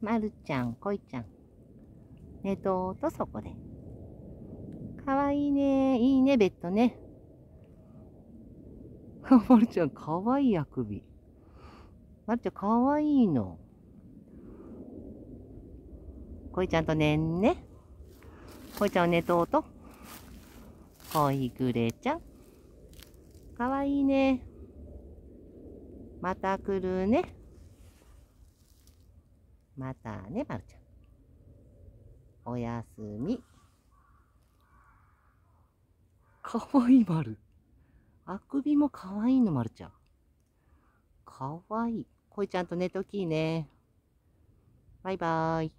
まるちゃん、こいちゃん。寝とうとそこで。かわいいね。いいね、ベッドね。まるちゃん、かわいいあくび。まるちゃん、かわいいの。こいちゃんとねんね。こいちゃんを寝とうと。こいぐれちゃん。かわいいね。また来るね。またね、まるちゃん。おやすみ。かわいいまる。あくびもかわいいのまるちゃん。かわいい。こいちゃんと寝ときいね。バイバーイ。